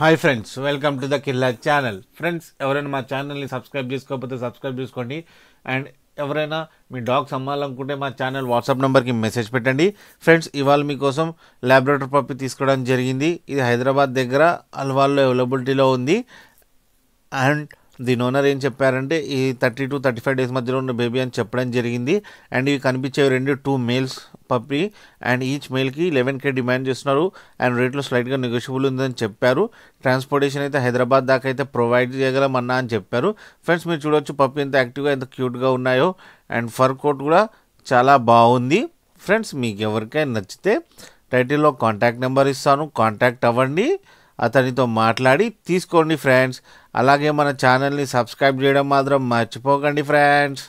hi friends welcome to the Killa channel friends ఎవరైనా మా ఛానల్ని సబ్స్క్రైబ్ చేసుకోకపోతే సబ్స్క్రైబ్ చేసుకోండి అండ్ ఎవరైనా మీ డాగ్స్ అమ్మాలనుకుంటే మా ఛానల్ వాట్సాప్ నెంబర్కి మెసేజ్ పెట్టండి ఫ్రెండ్స్ ఇవాళ మీకోసం ల్యాబొరేటర్ పప్పి తీసుకోవడం జరిగింది ఇది హైదరాబాద్ దగ్గర అల్వాల్లో అవైలబిలిటీలో ఉంది అండ్ దీని ఓనర్ ఏం చెప్పారంటే ఈ thirty to thirty five days మధ్యలో ఉన్న బేబీ అని చెప్పడం జరిగింది అండ్ ఇవి కనిపించేవి రెండు two males puppy and each మేల్కి లెవెన్ కే డిమాండ్ చేస్తున్నారు అండ్ రేట్లో స్లైట్గా నెగోషియబుల్ ఉందని చెప్పారు ట్రాన్స్పోర్టేషన్ అయితే హైదరాబాద్ దాకా అయితే ప్రొవైడ్ చేయగలమన్నా అని చెప్పారు ఫ్రెండ్స్ మీరు చూడొచ్చు పప్పి ఎంత యాక్టివ్గా ఎంత క్యూట్గా ఉన్నాయో అండ్ ఫర్ కోట్ కూడా చాలా బాగుంది ఫ్రెండ్స్ మీకు ఎవరికైనా నచ్చితే టైటిల్లో కాంటాక్ట్ నెంబర్ ఇస్తాను కాంటాక్ట్ అవ్వండి అతనితో మాట్లాడి తీసుకోండి ఫ్రెండ్స్ అలాగే మన ఛానల్ని సబ్స్క్రైబ్ చేయడం మాత్రం మర్చిపోకండి ఫ్రెండ్స్